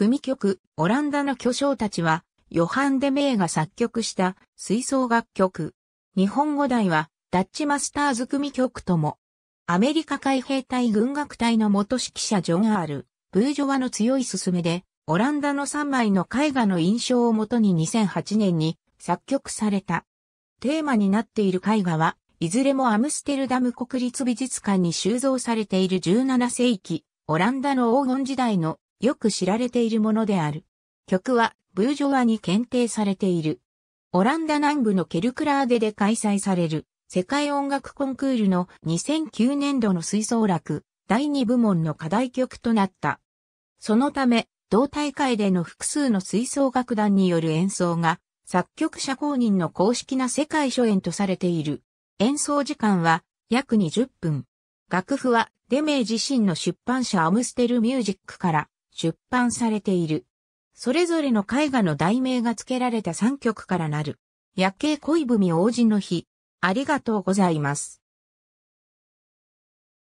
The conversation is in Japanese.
組曲、オランダの巨匠たちは、ヨハン・デ・メイが作曲した吹奏楽曲。日本語題は、ダッチマスターズ組曲とも、アメリカ海兵隊軍楽隊の元指揮者ジョン・アール、ブージョワの強い勧めで、オランダの3枚の絵画の印象をもとに2008年に作曲された。テーマになっている絵画は、いずれもアムステルダム国立美術館に収蔵されている17世紀、オランダの黄金時代のよく知られているものである。曲はブージョワに検定されている。オランダ南部のケルクラーデで開催される世界音楽コンクールの2009年度の吹奏楽第2部門の課題曲となった。そのため、同大会での複数の吹奏楽団による演奏が作曲者公認の公式な世界初演とされている。演奏時間は約20分。楽譜はデメイ自身の出版社アムステルミュージックから出版されている。それぞれの絵画の題名が付けられた3曲からなる。夜景恋文王子の日。ありがとうございます。